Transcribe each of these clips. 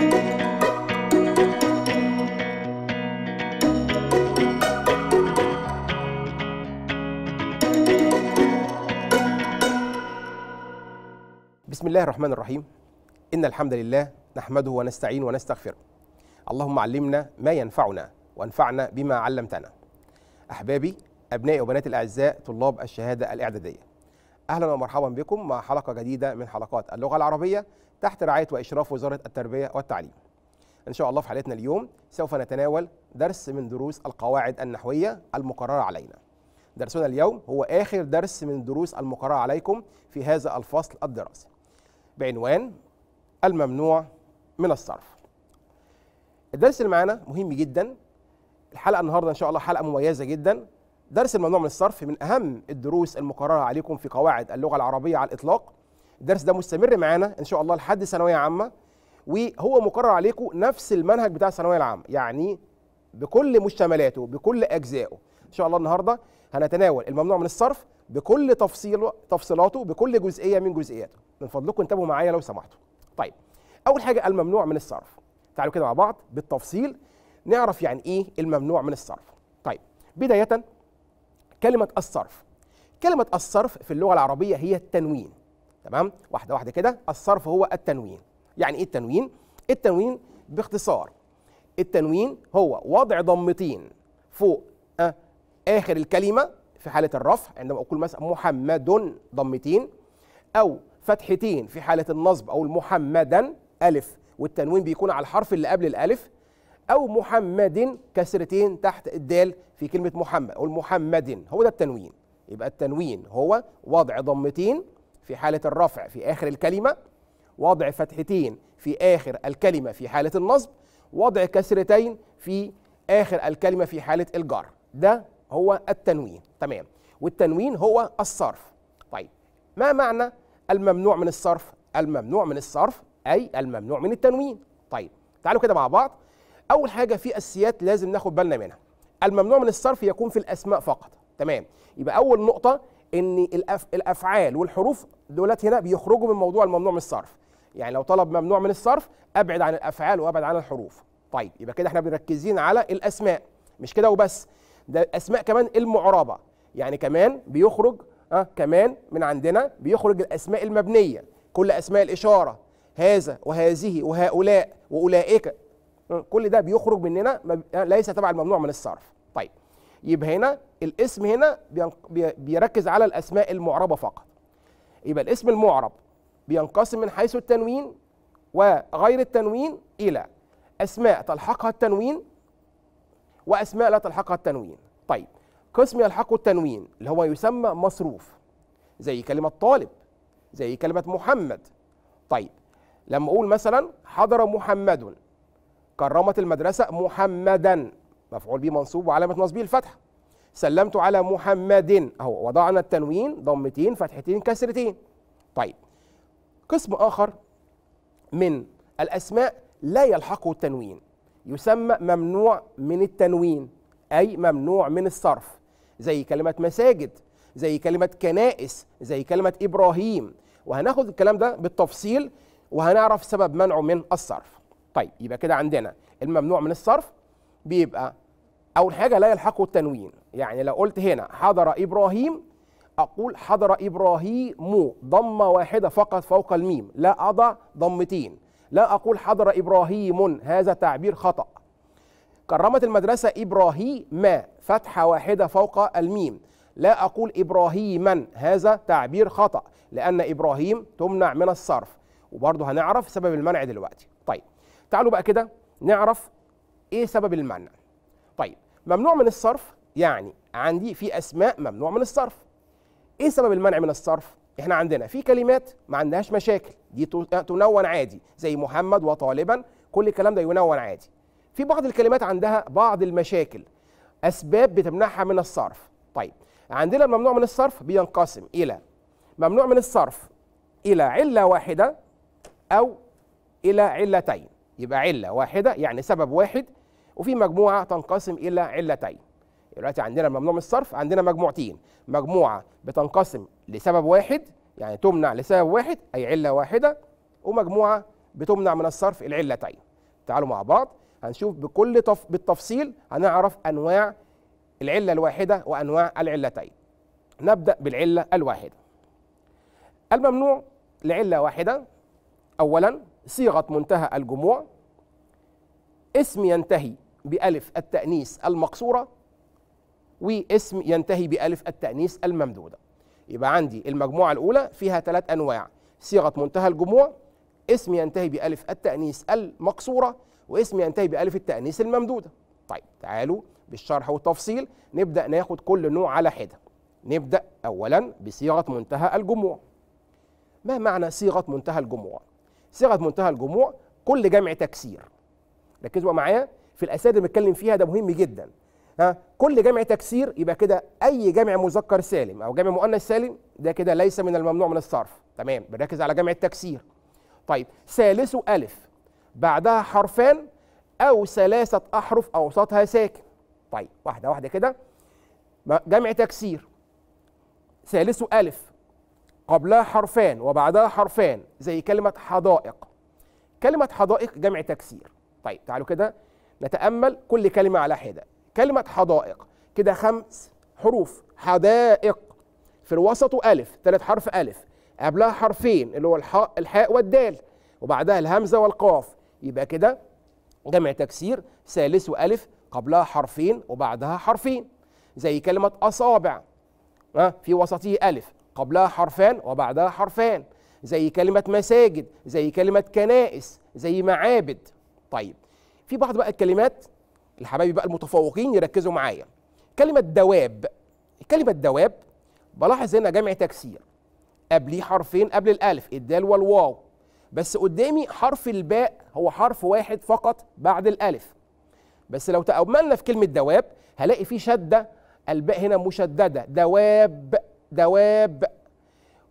بسم الله الرحمن الرحيم إن الحمد لله نحمده ونستعين ونستغفره اللهم علمنا ما ينفعنا وانفعنا بما علمتنا أحبابي أبنائي وبناتي الأعزاء طلاب الشهادة الإعدادية اهلا ومرحبا بكم مع حلقه جديده من حلقات اللغه العربيه تحت رعايه واشراف وزاره التربيه والتعليم. ان شاء الله في حلقتنا اليوم سوف نتناول درس من دروس القواعد النحويه المقرره علينا. درسنا اليوم هو اخر درس من دروس المقرره عليكم في هذا الفصل الدراسي. بعنوان الممنوع من الصرف. الدرس اللي معانا مهم جدا. الحلقه النهارده ان شاء الله حلقه مميزه جدا درس الممنوع من الصرف من أهم الدروس المقررة عليكم في قواعد اللغة العربية على الإطلاق الدرس ده مستمر معانا إن شاء الله لحد ثانوية عامة وهو مقرر عليكم نفس المنهج بتاع الثانوية العامة يعني بكل مشتملاته بكل أجزائه إن شاء الله النهاردة هنتناول الممنوع من الصرف بكل تفصيل تفصيلاته بكل جزئية من جزئياته من فضلكم انتبهوا معايا لو سمحتوا طيب أول حاجة الممنوع من الصرف تعالوا كده مع بعض بالتفصيل نعرف يعني إيه الممنوع من الصرف طيب بداية كلمه الصرف كلمه الصرف في اللغه العربيه هي التنوين تمام واحده واحده كده الصرف هو التنوين يعني ايه التنوين التنوين باختصار التنوين هو وضع ضمتين فوق آه، اخر الكلمه في حاله الرفع عندما اقول مثلا محمد ضمتين او فتحتين في حاله النصب أو محمدا الف والتنوين بيكون على الحرف اللي قبل الالف أو محمد كسرتين تحت الدال في كلمة محمد أو محمد هو ده التنوين يبقى التنوين هو وضع ضمتين في حالة الرفع في آخر الكلمة وضع فتحتين في آخر الكلمة في حالة النصب وضع كسرتين في آخر الكلمة في حالة الجر ده هو التنوين تمام والتنوين هو الصرف طيب ما معنى الممنوع من الصرف الممنوع من الصرف أي الممنوع من التنوين طيب تعالوا كده مع بعض اول حاجه في اساسيات لازم ناخد بالنا منها الممنوع من الصرف يكون في الاسماء فقط تمام يبقى اول نقطه ان الأف... الافعال والحروف دولت هنا بيخرجوا من موضوع الممنوع من الصرف يعني لو طلب ممنوع من الصرف ابعد عن الافعال وابعد عن الحروف طيب يبقى كده احنا مركزين على الاسماء مش كده وبس ده الاسماء كمان المعربه يعني كمان بيخرج اه كمان من عندنا بيخرج الاسماء المبنيه كل اسماء الاشاره هذا وهذه وهؤلاء واولئك كل ده بيخرج مننا آه، ليس تبع الممنوع من الصرف طيب يبقى هنا الاسم هنا بيركز على الاسماء المعربه فقط يبقى الاسم المعرب بينقسم من حيث التنوين وغير التنوين الى اسماء تلحقها التنوين واسماء لا تلحقها التنوين طيب قسم يلحقه التنوين اللي هو يسمى مصروف زي كلمه طالب زي كلمه محمد طيب لما اقول مثلا حضر محمد كرمت المدرسة محمدا مفعول به منصوب وعلامة نصبه الفتحة سلمت على محمد أهو وضعنا التنوين ضمتين فتحتين كسرتين طيب قسم آخر من الأسماء لا يلحقه التنوين يسمى ممنوع من التنوين أي ممنوع من الصرف زي كلمة مساجد زي كلمة كنائس زي كلمة إبراهيم وهناخد الكلام ده بالتفصيل وهنعرف سبب منعه من الصرف طيب يبقى كده عندنا الممنوع من الصرف بيبقى اول حاجه لا يلحقه التنوين يعني لو قلت هنا حضر ابراهيم اقول حضر ابراهيم ضمه واحده فقط فوق الميم لا اضع ضمتين لا اقول حضر ابراهيم هذا تعبير خطا كرمت المدرسه ابراهيم فتحه واحده فوق الميم لا اقول ابراهيما هذا تعبير خطا لان ابراهيم تمنع من الصرف وبرضه هنعرف سبب المنع دلوقتي طيب تعالوا بقى كده نعرف ايه سبب المنع طيب ممنوع من الصرف يعني عندي في اسماء ممنوع من الصرف ايه سبب المنع من الصرف احنا عندنا في كلمات ما عندهاش مشاكل دي آه، تنون عادي زي محمد وطالبا كل الكلام ده ينون عادي في بعض الكلمات عندها بعض المشاكل اسباب بتمنعها من الصرف طيب عندنا الممنوع من الصرف بينقسم الى ممنوع من الصرف الى عله واحده او الى علتين يبقى عله واحده يعني سبب واحد وفي مجموعه تنقسم الى علتين دلوقتي عندنا ممنوع من الصرف عندنا مجموعتين مجموعه بتنقسم لسبب واحد يعني تمنع لسبب واحد اي عله واحده ومجموعه بتمنع من الصرف العلتين تعالوا مع بعض هنشوف بكل تف... بالتفصيل هنعرف انواع العله الواحده وانواع العلتين نبدا بالعله الواحده الممنوع لعله واحده اولا صيغة منتهى الجموع اسم ينتهي بألف التأنيث المقصورة واسم ينتهي بألف التأنيث الممدودة يبقى عندي المجموعة الأولى فيها ثلاث أنواع صيغة منتهى الجموع اسم ينتهي بألف التأنيث المقصورة واسم ينتهي بألف التأنيث الممدودة طيب تعالوا بالشرح والتفصيل نبدأ ناخد كل نوع على حدة نبدأ أولا بصيغة منتهى الجموع ما معنى صيغة منتهى الجموع صيغه منتهى الجموع كل جمع تكسير ركزوا بقى معايا في الاسئله اللي بنتكلم فيها ده مهم جدا ها كل جمع تكسير يبقى كده اي جمع مذكر سالم او جمع مؤنث سالم ده كده ليس من الممنوع من الصرف تمام بنركز على جمع التكسير طيب ثالث الف بعدها حرفان او ثلاثه احرف اوسطها ساكن طيب واحده واحده كده جمع تكسير ثالث ألف قبلها حرفان وبعدها حرفان زي كلمة حدائق كلمة حدائق جمع تكسير طيب تعالوا كده نتأمل كل كلمة على حدة كلمة حدائق كده خمس حروف حدائق في الوسط ألف ثالث حرف ألف قبلها حرفين اللي هو الحاء الحاء والدال وبعدها الهمزة والقاف يبقى كده جمع تكسير ثالث ألف قبلها حرفين وبعدها حرفين زي كلمة أصابع في وسطه ألف قبلها حرفان وبعدها حرفان زي كلمة مساجد زي كلمة كنائس زي معابد طيب في بعض بقى الكلمات الحبايب بقى المتفوقين يركزوا معايا كلمة دواب كلمة دواب بلاحظ هنا جمع تكسير قبليه حرفين قبل الألف الدال والواو بس قدامي حرف الباء هو حرف واحد فقط بعد الألف بس لو تأملنا في كلمة دواب هلاقي في شدة الباء هنا مشددة دواب دواب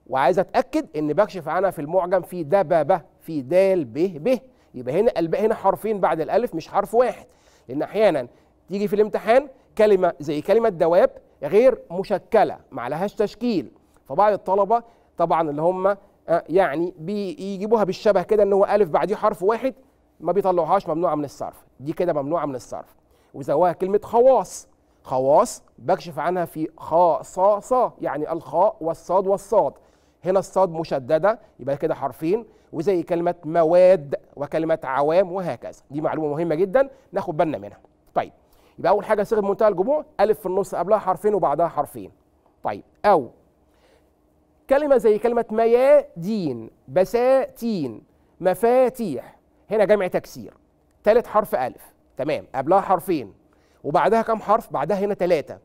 وعايز اتاكد ان بكشف عنها في المعجم في دببه في دال ب ب يبقى هنا الباء هنا حرفين بعد الالف مش حرف واحد لان احيانا تيجي في الامتحان كلمه زي كلمه دواب غير مشكله ما عليهاش تشكيل فبعض الطلبه طبعا اللي هم آه، يعني بيجيبوها بالشبه كده ان هو الف بعديه حرف واحد ما بيطلعوهاش ممنوعه من الصرف دي كده ممنوعه من الصرف وزواها كلمه خواص خواص بكشف عنها في خاء صا صا يعني الخاء والصاد والصاد هنا الصاد مشددة يبقى كده حرفين وزي كلمة مواد وكلمة عوام وهكذا دي معلومة مهمة جدا ناخد بالنا منها طيب يبقى أول حاجة صيغة منتهى الجموع ألف في النص قبلها حرفين وبعدها حرفين طيب أو كلمة زي كلمة ميادين بساتين مفاتيح هنا جمع تكسير ثالث حرف ألف تمام قبلها حرفين وبعدها كام حرف بعدها هنا ثلاثة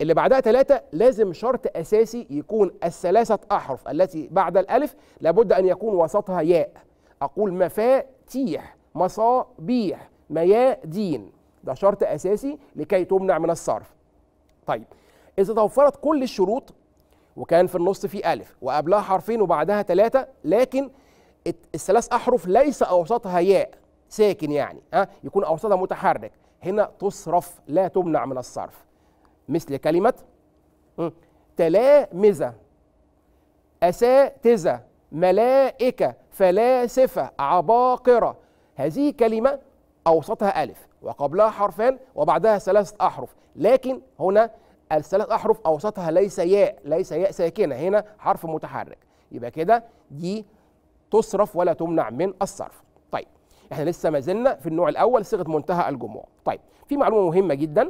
اللي بعدها ثلاثة لازم شرط أساسي يكون الثلاثة أحرف التي بعد الألف لابد أن يكون وسطها ياء أقول مفاتيح مصابيح ميادين ده شرط أساسي لكي تمنع من الصرف طيب إذا توفرت كل الشروط وكان في النص في ألف وقبلها حرفين وبعدها ثلاثة لكن الثلاث أحرف ليس أوسطها ياء ساكن يعني ها يكون أوسطها متحرك هنا تصرف لا تمنع من الصرف مثل كلمة تلامذة أساتذة ملائكة فلاسفة عباقرة هذه كلمة أوسطها ألف وقبلها حرفان وبعدها ثلاثة أحرف لكن هنا الثلاث أحرف أوسطها ليس ياء ليس ياء ساكنة هنا حرف متحرك يبقى كده دي تصرف ولا تمنع من الصرف احنا لسه ما زلنا في النوع الاول صيغه منتهى الجموع طيب في معلومه مهمه جدا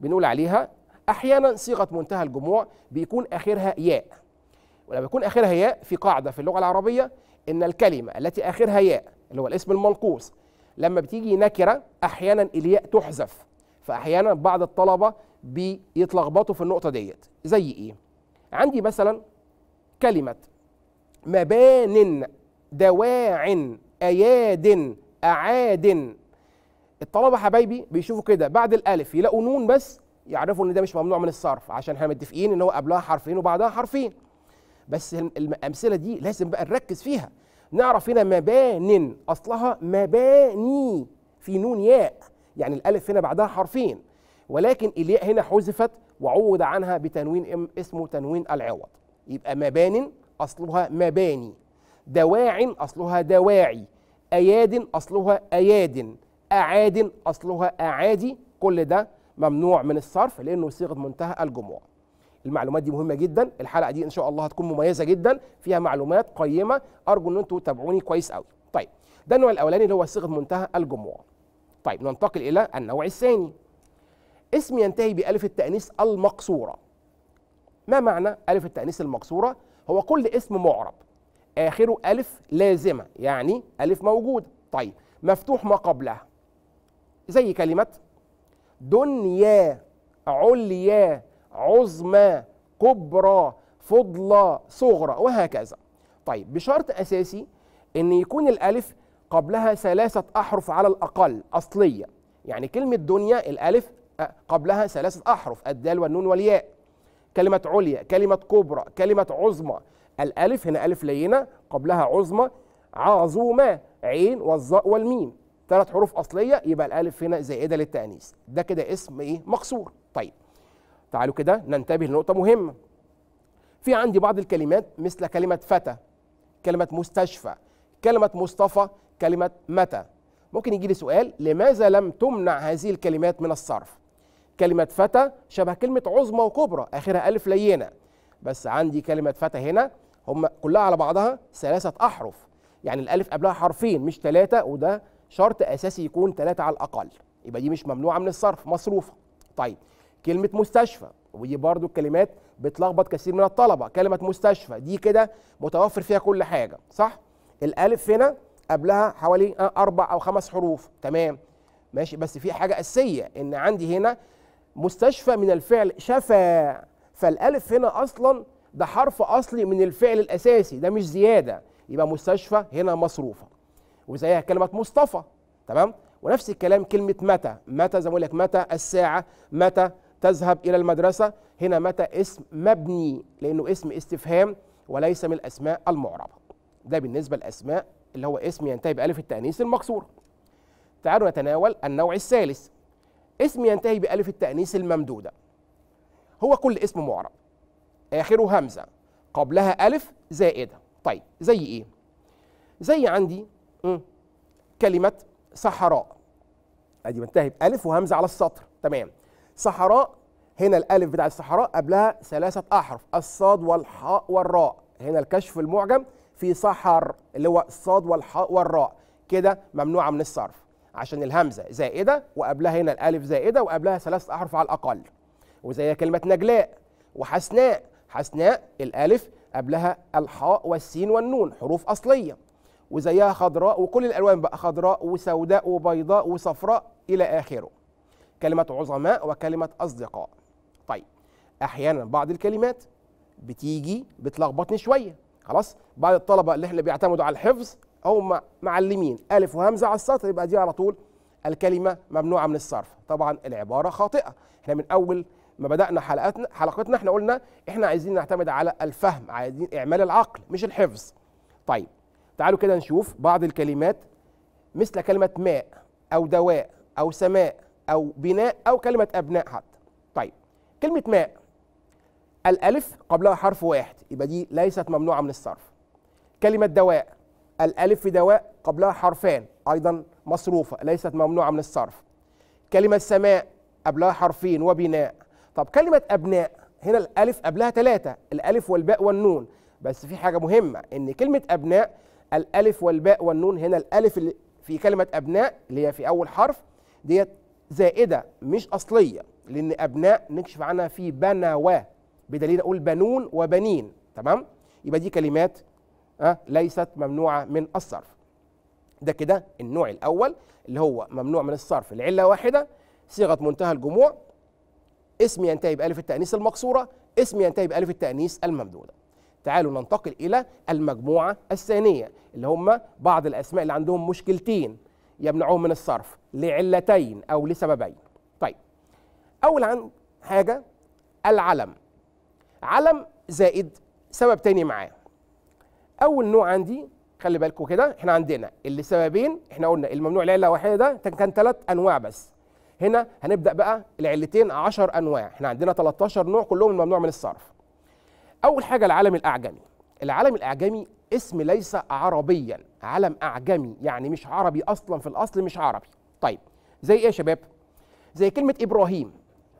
بنقول عليها احيانا صيغه منتهى الجموع بيكون اخرها ياء ولما يكون اخرها ياء في قاعده في اللغه العربيه ان الكلمه التي اخرها ياء اللي هو الاسم المنقوص لما بتيجي نكره احيانا الياء تحذف فاحيانا بعض الطلبه بيتلخبطوا في النقطه ديت زي ايه عندي مثلا كلمه مبان دواع أياد أعاد الطلبة حبايبي بيشوفوا كده بعد الألف يلاقوا نون بس يعرفوا إن ده مش ممنوع من الصرف عشان احنا متفقين إن هو قبلها حرفين وبعدها حرفين بس الأمثلة دي لازم بقى نركز فيها نعرف هنا مبان أصلها مباني في نون ياء يعني الألف هنا بعدها حرفين ولكن الياء هنا حذفت وعوض عنها بتنوين اسمه تنوين العوض يبقى مبان أصلها مباني دواع أصلها دواعي أياد أصلها أياد أعاد أصلها أعادي كل ده ممنوع من الصرف لأنه صيغة منتهى الجموع المعلومات دي مهمة جدا الحلقة دي إن شاء الله هتكون مميزة جدا فيها معلومات قيمة أرجو أن انتم تتابعوني كويس قوي طيب ده النوع الأولاني اللي هو صيغة منتهى الجموع طيب ننتقل إلى النوع الثاني اسم ينتهي بألف التأنيث المقصورة ما معنى ألف التأنيث المقصورة؟ هو كل اسم معرب آخره ألف لازمة يعني ألف موجودة طيب مفتوح ما قبلها زي كلمة دنيا عليا عظمى كبرى فضلى صغرى وهكذا طيب بشرط أساسي أن يكون الألف قبلها ثلاثة أحرف على الأقل أصلية يعني كلمة دنيا الألف قبلها ثلاثة أحرف الدال والنون والياء كلمة عليا كلمة كبرى كلمة عظمى الألف هنا ألف لينة قبلها عظمى عظومة عين والظاء والميم ثلاث حروف أصلية يبقى الألف هنا زائدة للتأنيث ده كده اسم إيه مقصور طيب تعالوا كده ننتبه لنقطة مهمة في عندي بعض الكلمات مثل كلمة فتى كلمة مستشفى كلمة مصطفى كلمة متى ممكن يجي لي سؤال لماذا لم تمنع هذه الكلمات من الصرف كلمة فتى شبه كلمة عظمى وكبرى آخرها ألف لينة بس عندي كلمة فتى هنا هم كلها على بعضها ثلاثه احرف يعني الالف قبلها حرفين مش ثلاثه وده شرط اساسي يكون ثلاثه على الاقل يبقى دي مش ممنوعه من الصرف مصروفه طيب كلمه مستشفى ودي برضو الكلمات بتلخبط كثير من الطلبه كلمه مستشفى دي كده متوفر فيها كل حاجه صح الالف هنا قبلها حوالي اربع او خمس حروف تمام ماشي بس في حاجه اساسيه ان عندي هنا مستشفى من الفعل شفا فالالف هنا اصلا ده حرف اصلي من الفعل الاساسي ده مش زياده يبقى مستشفى هنا مصروفه وزيها كلمه مصطفى تمام ونفس الكلام كلمه متى متى زي ما لك متى الساعه متى تذهب الى المدرسه هنا متى اسم مبني لانه اسم استفهام وليس من الاسماء المعربه ده بالنسبه للاسماء اللي هو اسم ينتهي بألف التأنيث المكسورة. تعالوا نتناول النوع الثالث. اسم ينتهي بألف التأنيث الممدودة. هو كل اسم معرب آخره همزة قبلها ألف زائدة طيب زي إيه؟ زي عندي كلمة صحراء أدي منتهي بألف وهمزة على السطر تمام صحراء هنا الألف بتاع الصحراء قبلها ثلاثة أحرف الصاد والحاء والراء هنا الكشف المعجم في صحر اللي هو الصاد والحاء والراء كده ممنوعة من الصرف عشان الهمزة زائدة وقبلها هنا الألف زائدة وقبلها ثلاثة أحرف على الأقل وزي كلمة نجلاء وحسناء حسناء الالف قبلها الحاء والسين والنون حروف اصليه وزيها خضراء وكل الالوان بقى خضراء وسوداء وبيضاء وصفراء الى اخره كلمه عظماء وكلمه اصدقاء طيب احيانا بعض الكلمات بتيجي بتلخبطني شويه خلاص بعض الطلبه اللي احنا بيعتمدوا على الحفظ هم معلمين الف وهمزه على السطر يبقى دي على طول الكلمه ممنوعه من الصرف طبعا العباره خاطئه احنا من اول ما بدانا حلقتنا حلقتنا احنا قلنا احنا عايزين نعتمد على الفهم عايزين اعمال العقل مش الحفظ طيب تعالوا كده نشوف بعض الكلمات مثل كلمه ماء او دواء او سماء او بناء او كلمه ابناء حتى طيب كلمه ماء الالف قبلها حرف واحد يبقى دي ليست ممنوعه من الصرف كلمه دواء الالف في دواء قبلها حرفان ايضا مصروفه ليست ممنوعه من الصرف كلمه سماء قبلها حرفين وبناء طب كلمة أبناء هنا الألف قبلها ثلاثة الألف والباء والنون بس في حاجة مهمة إن كلمة أبناء الألف والباء والنون هنا الألف اللي في كلمة أبناء اللي هي في أول حرف ديت زائدة مش أصلية لأن أبناء نكشف عنها في بنوا بدليل أقول بنون وبنين تمام يبقى دي كلمات أه ليست ممنوعة من الصرف ده كده النوع الأول اللي هو ممنوع من الصرف العلة واحدة صيغة منتهى الجموع اسم ينتهي بألف التأنيث المكسورة اسم ينتهي بألف التأنيث الممدودة تعالوا ننتقل إلى المجموعة الثانية اللي هم بعض الأسماء اللي عندهم مشكلتين يمنعهم من الصرف لعلتين أو لسببين طيب أول عن حاجة العلم علم زائد سبب تاني معاه أول نوع عندي خلي بالكم كده احنا عندنا اللي سببين احنا قلنا الممنوع العله واحده كان ثلاث انواع بس هنا هنبدا بقى العلتين 10 انواع احنا عندنا 13 نوع كلهم ممنوع من الصرف اول حاجه العلم الاعجمي العلم الاعجمي اسم ليس عربيا علم اعجمي يعني مش عربي اصلا في الاصل مش عربي طيب زي ايه يا شباب زي كلمه ابراهيم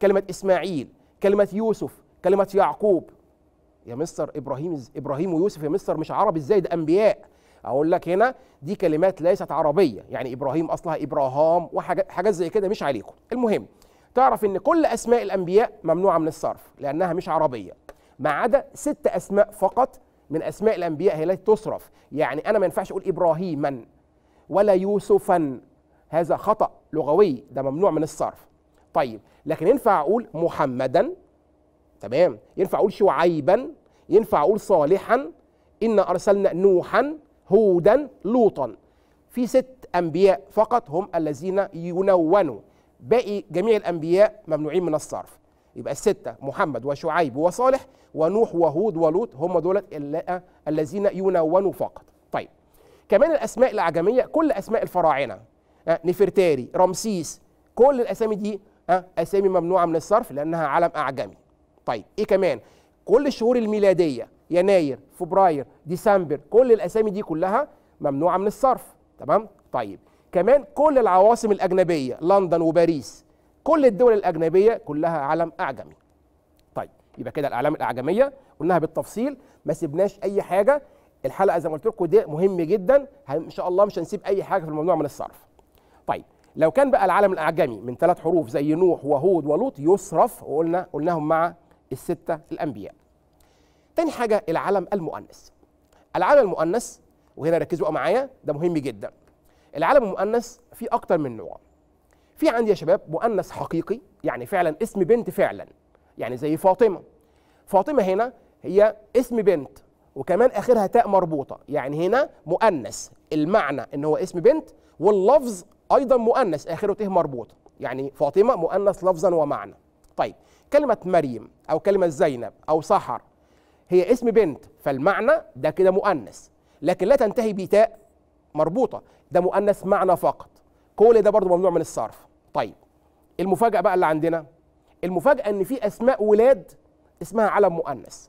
كلمه اسماعيل كلمه يوسف كلمه يعقوب يا مستر ابراهيم ابراهيم ويوسف يا مستر مش عربي ازاي ده انبياء اقول لك هنا دي كلمات ليست عربيه يعني ابراهيم اصلها ابراهام وحاجات زي كده مش عليكم المهم تعرف ان كل اسماء الانبياء ممنوعه من الصرف لانها مش عربيه ما عدا ست اسماء فقط من اسماء الانبياء هي التي تصرف يعني انا ما ينفعش اقول ابراهيما ولا يوسفا هذا خطا لغوي ده ممنوع من الصرف طيب لكن ينفع اقول محمدا تمام ينفع اقول شعيبا ينفع اقول صالحا إن أرسلنا نوحا هودا لوطا في ست انبياء فقط هم الذين ينونوا باقي جميع الانبياء ممنوعين من الصرف يبقى الستة محمد وشعيب وصالح ونوح وهود ولوط هم دول الذين ينونوا فقط طيب كمان الأسماء العجمية كل أسماء الفراعنة آه، نفرتاري رمسيس كل الأسامي دي آه، أسامي ممنوعة من الصرف لأنها علم أعجمي طيب إيه كمان كل الشهور الميلادية يناير فبراير ديسمبر كل الاسامي دي كلها ممنوعه من الصرف تمام طيب كمان كل العواصم الاجنبيه لندن وباريس كل الدول الاجنبيه كلها علم اعجمي طيب يبقى كده الاعلام الاعجميه قلناها بالتفصيل ما سيبناش اي حاجه الحلقه زي ما قلت لكم ده مهم جدا ان شاء الله مش هنسيب اي حاجه في الممنوع من الصرف طيب لو كان بقى العالم الاعجمي من ثلاث حروف زي نوح وهود ولوط يصرف وقلنا قلناهم مع السته الانبياء تاني حاجه العلم المؤنث العلم المؤنث وهنا ركزوا بقى معايا ده مهم جدا العلم المؤنث فيه اكتر من نوع في عندي يا شباب مؤنث حقيقي يعني فعلا اسم بنت فعلا يعني زي فاطمه فاطمه هنا هي اسم بنت وكمان اخرها تاء مربوطه يعني هنا مؤنث المعنى ان هو اسم بنت واللفظ ايضا مؤنث اخره تاء مربوطه يعني فاطمه مؤنث لفظا ومعنى طيب كلمه مريم او كلمه زينب او سحر هي اسم بنت فالمعنى ده كده مؤنث لكن لا تنتهي بتاء مربوطه ده مؤنث معنى فقط كل ده برضه ممنوع من الصرف طيب المفاجاه بقى اللي عندنا المفاجاه ان في اسماء ولاد اسمها علم مؤنث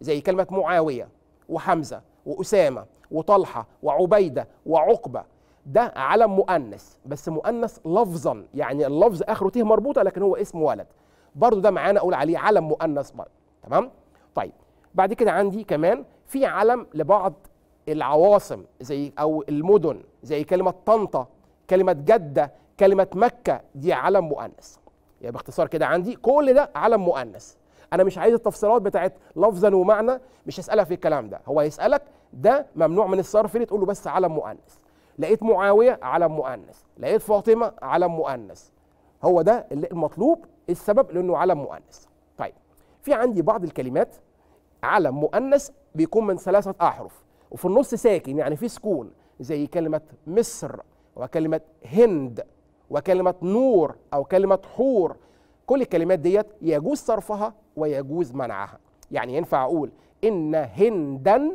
زي كلمه معاويه وحمزه واسامه وطلحه وعبيده وعقبه ده علم مؤنث بس مؤنث لفظا يعني اللفظ اخره ته مربوطه لكن هو اسم ولد برضه ده معانا اقول عليه علم مؤنث تمام طيب بعد كده عندي كمان في علم لبعض العواصم زي او المدن زي كلمه طنطا كلمه جده كلمه مكه دي علم مؤنث يعني باختصار كده عندي كل ده علم مؤنث انا مش عايز التفصيلات بتاعت لفظا ومعنى مش هسالها في الكلام ده هو هيسالك ده ممنوع من الصرف ليه تقول له بس علم مؤنث لقيت معاويه علم مؤنث لقيت فاطمه علم مؤنث هو ده اللي المطلوب السبب لانه علم مؤنث طيب في عندي بعض الكلمات علم مؤنث بيكون من ثلاثة أحرف وفي النص ساكن يعني في سكون زي كلمة مصر وكلمة هند وكلمة نور أو كلمة حور كل الكلمات ديت يجوز صرفها ويجوز منعها يعني ينفع أقول إن هندا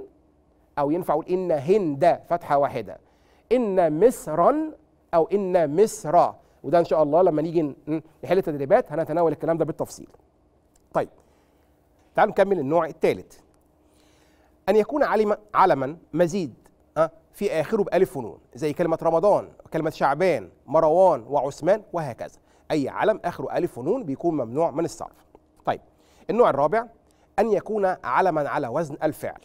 أو ينفع أقول إن هند فتحة واحدة إن مصرا أو إن مصر وده إن شاء الله لما نيجي نحل التدريبات هنتناول الكلام ده بالتفصيل طيب تعالوا نكمل النوع الثالث أن يكون علم علما مزيد آه، في آخره بألف ونون زي كلمة رمضان كلمة شعبان مروان وعثمان وهكذا أي علم آخره ألف ونون بيكون ممنوع من الصرف طيب النوع الرابع أن يكون علما على وزن الفعل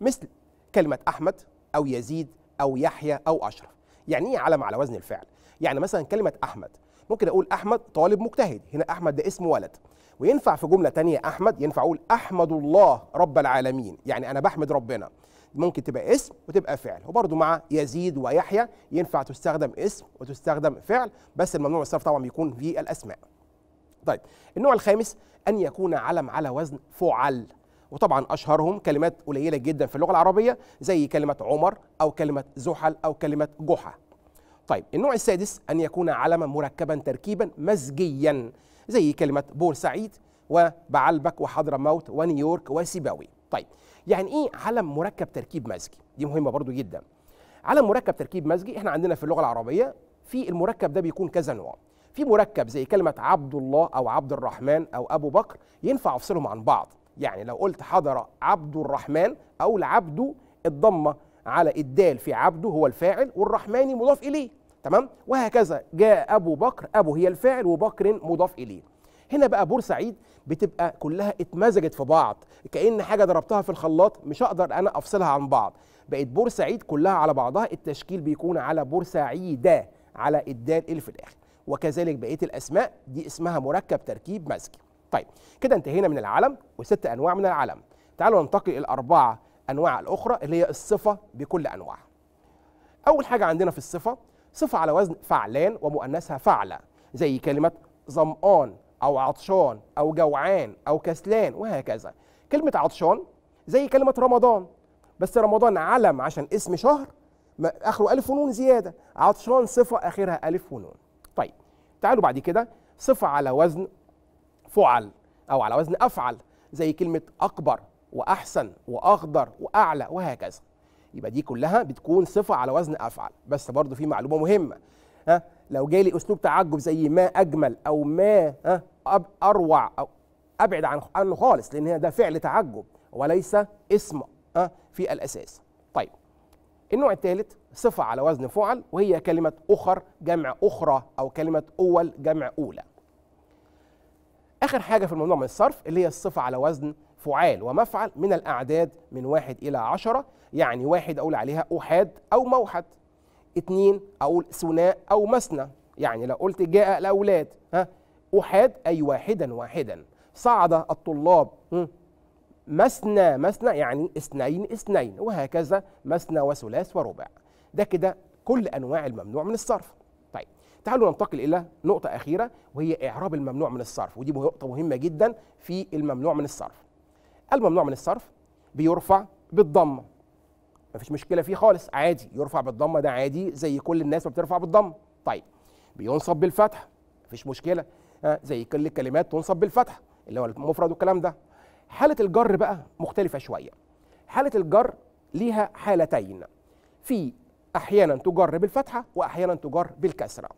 مثل كلمة أحمد أو يزيد أو يحيى أو أشرف يعني إيه علم على وزن الفعل؟ يعني مثلا كلمة أحمد ممكن أقول أحمد طالب مجتهد هنا أحمد ده اسم ولد وينفع في جمله تانية احمد ينفع اقول احمد الله رب العالمين يعني انا بحمد ربنا ممكن تبقى اسم وتبقى فعل وبرضه مع يزيد ويحيى ينفع تستخدم اسم وتستخدم فعل بس الممنوع الصرف طبعا بيكون في الاسماء طيب النوع الخامس ان يكون علم على وزن فعل وطبعا اشهرهم كلمات قليله جدا في اللغه العربيه زي كلمه عمر او كلمه زحل او كلمه جحا طيب النوع السادس ان يكون علما مركبا تركيبا مزجيا زي كلمة بورسعيد وبعلبك وحضرموت ونيويورك وسيباوي طيب يعني ايه علم مركب تركيب مزجي دي مهمة برضو جدا علم مركب تركيب مزجي احنا عندنا في اللغة العربية في المركب ده بيكون كذا نوع في مركب زي كلمة عبد الله أو عبد الرحمن أو أبو بكر ينفع أفصلهم عن بعض يعني لو قلت حضر عبد الرحمن أو العبد الضمة على الدال في عبده هو الفاعل والرحمن مضاف إليه تمام وهكذا جاء ابو بكر ابو هي الفاعل وبكر مضاف اليه هنا بقى بورسعيد بتبقى كلها اتمزجت في بعض كأن حاجة ضربتها في الخلاط مش هقدر أنا أفصلها عن بعض بقت بورسعيد كلها على بعضها التشكيل بيكون على بورسعيدة على الدال اللي في الآخر وكذلك بقية الأسماء دي اسمها مركب تركيب مزجي طيب كده انتهينا من العلم وست أنواع من العلم تعالوا ننتقل إلى الأربعة أنواع الأخرى اللي هي الصفة بكل أنواعها أول حاجة عندنا في الصفة صفة على وزن فعلان ومؤنثها فعلة زي كلمة ظمآن أو عطشان أو جوعان أو كسلان وهكذا كلمة عطشان زي كلمة رمضان بس رمضان علم عشان اسم شهر آخره ألف ونون زيادة عطشان صفة آخرها ألف ونون طيب تعالوا بعد كده صفة على وزن فعل أو على وزن أفعل زي كلمة أكبر وأحسن وأخضر وأعلى وهكذا يبقى دي كلها بتكون صفه على وزن افعل بس برضو في معلومه مهمه ها لو جاي لي اسلوب تعجب زي ما اجمل او ما ها اروع او ابعد عنه خالص لان ده فعل تعجب وليس اسم ها في الاساس طيب النوع الثالث صفه على وزن فعل وهي كلمه اخر جمع اخرى او كلمه اول جمع اولى اخر حاجه في الممنوع من الصرف اللي هي الصفه على وزن فعال ومفعل من الأعداد من واحد إلى عشرة يعني واحد أقول عليها أحاد أو موحد اتنين أقول ثناء أو مثنى يعني لو قلت جاء الأولاد ها أحاد أي واحدا واحدا صعد الطلاب مثنى مثنى يعني اثنين اثنين وهكذا مثنى وثلاث ورباع ده كده كل أنواع الممنوع من الصرف طيب تعالوا ننتقل إلى نقطة أخيرة وهي إعراب الممنوع من الصرف ودي نقطة مهمة جدا في الممنوع من الصرف الممنوع من الصرف بيرفع بالضمه مفيش مشكله فيه خالص عادي يرفع بالضمه ده عادي زي كل الناس ما بترفع بالضمه طيب بينصب بالفتح مفيش مشكله ها آه، زي كل الكلمات تنصب بالفتح اللي هو المفرد والكلام ده حاله الجر بقى مختلفه شويه حاله الجر ليها حالتين في احيانا تجر بالفتحه واحيانا تجر بالكسره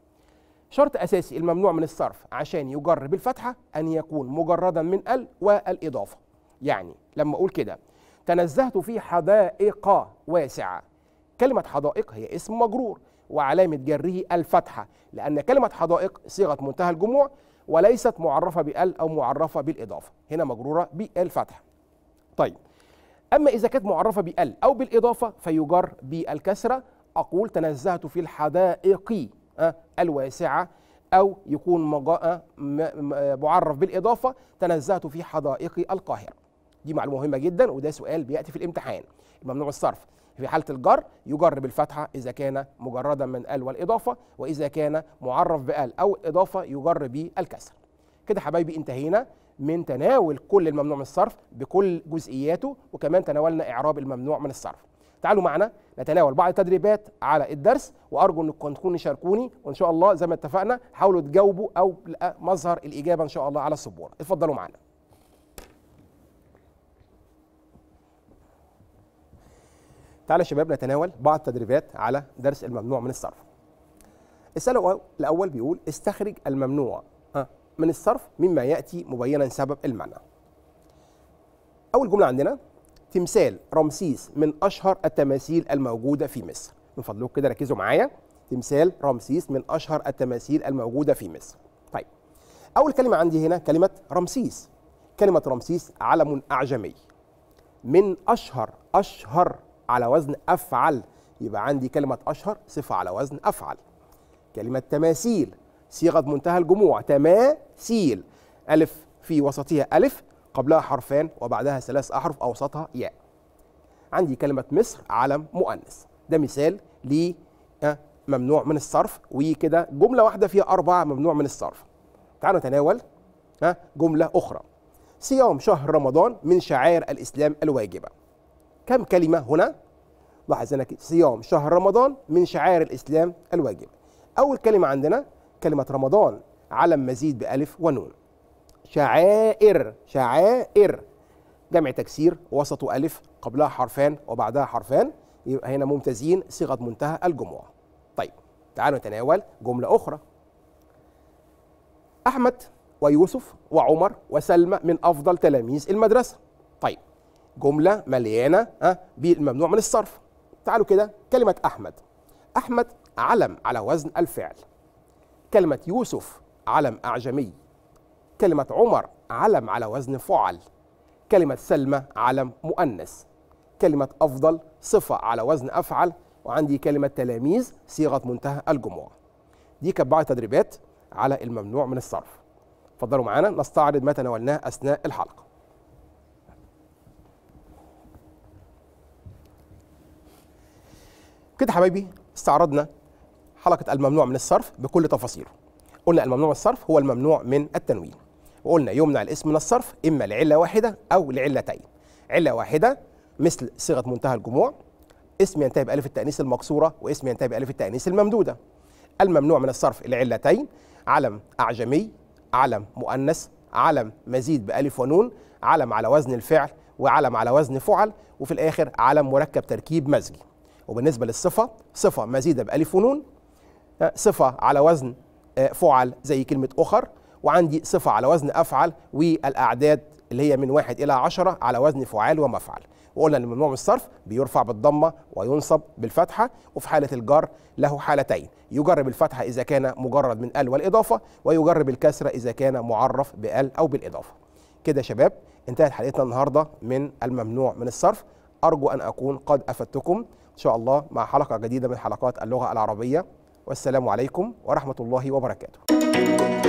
شرط اساسي الممنوع من الصرف عشان يجر بالفتحه ان يكون مجردا من ال والاضافه يعني لما أقول كده تنزهت في حدائق واسعة كلمة حدائق هي اسم مجرور وعلامة جره الفتحة لأن كلمة حدائق صيغة منتهى الجموع وليست معرفة بال أو معرفة بالإضافة هنا مجرورة بالفتحة طيب أما إذا كانت معرفة بال أو بالإضافة فيجر بالكسرة أقول تنزهت في الحدائق آه، الواسعة أو يكون آه، معرف بالإضافة تنزهت في حدائق القاهرة دي معلومه مهمه جدا وده سؤال بياتي في الامتحان ممنوع الصرف في حاله الجر يجر بالفتحه اذا كان مجردا من ال والاضافه واذا كان معرف بال او اضافه يجر بالكسر كده حبايبي انتهينا من تناول كل الممنوع من الصرف بكل جزئياته وكمان تناولنا اعراب الممنوع من الصرف تعالوا معنا نتناول بعض التدريبات على الدرس وارجو انكم تكونوا شاركوني وان شاء الله زي ما اتفقنا حاولوا تجاوبوا او مظهر الاجابه ان شاء الله على السبوره اتفضلوا معنا تعالى يا شباب نتناول بعض التدريبات على درس الممنوع من الصرف. السؤال الأول بيقول استخرج الممنوع من الصرف مما يأتي مبينا سبب المنع. أول جملة عندنا تمثال رمسيس من أشهر التماثيل الموجودة في مصر. من فضلكم كده ركزوا معايا تمثال رمسيس من أشهر التماثيل الموجودة في مصر. طيب أول كلمة عندي هنا كلمة رمسيس. كلمة رمسيس علم أعجمي. من أشهر أشهر على وزن أفعل يبقى عندي كلمة أشهر صفة على وزن أفعل كلمة تماثيل صيغة منتهى الجموع تماثيل ألف في وسطها ألف قبلها حرفان وبعدها ثلاث أحرف أوسطها ياء عندي كلمة مصر علم مؤنث ده مثال ل ممنوع من الصرف وكده جملة واحدة فيها أربعة ممنوع من الصرف تعالوا نتناول جملة أخرى صيام شهر رمضان من شعائر الإسلام الواجبة كم كلمة هنا؟ لاحظ هنا صيام شهر رمضان من شعائر الإسلام الواجب أول كلمة عندنا كلمة رمضان علم مزيد بألف ونون شعائر شعائر جمع تكسير وسط ألف قبلها حرفان وبعدها حرفان يبقى هنا ممتازين صيغة منتهى الجمعة طيب تعالوا نتناول جملة أخرى أحمد ويوسف وعمر وسلمى من أفضل تلاميذ المدرسة جمله مليانه ها بالممنوع من الصرف تعالوا كده كلمه احمد احمد علم على وزن الفعل كلمه يوسف علم اعجمي كلمه عمر علم على وزن فعل كلمه سلمى علم مؤنث كلمه افضل صفه على وزن افعل وعندي كلمه تلاميذ صيغه منتهى الجموع دي كانت بعض التدريبات على الممنوع من الصرف اتفضلوا معانا نستعرض ما تناولناه اثناء الحلقه كده حبايبي استعرضنا حلقة الممنوع من الصرف بكل تفاصيله قلنا الممنوع من الصرف هو الممنوع من التنوين وقلنا يمنع الاسم من الصرف إما لعلة واحدة أو لعلتين علة واحدة مثل صيغة منتهى الجموع اسم ينتهي بألف التأنيث المكسورة واسم ينتهي بألف التأنيث الممدودة الممنوع من الصرف لعلتين علم أعجمي علم مؤنث علم مزيد بألف ونون علم على وزن الفعل وعلم على وزن فعل وفي الآخر علم مركب تركيب مزجي وبالنسبة للصفة صفة مزيدة بألف ونون آه، صفة على وزن آه، فعل زي كلمة أخر وعندي صفة على وزن أفعل والأعداد اللي هي من واحد إلى عشرة على وزن فعال ومفعل وقلنا ان ممنوع من الصرف بيرفع بالضمه وينصب بالفتحه وفي حاله الجر له حالتين يجرب الفتحة اذا كان مجرد من ال والاضافه ويجرب الكسرة اذا كان معرف بال او بالاضافه كده يا شباب انتهت حلقتنا النهارده من الممنوع من الصرف ارجو ان اكون قد افدتكم إن شاء الله مع حلقة جديدة من حلقات اللغة العربية والسلام عليكم ورحمة الله وبركاته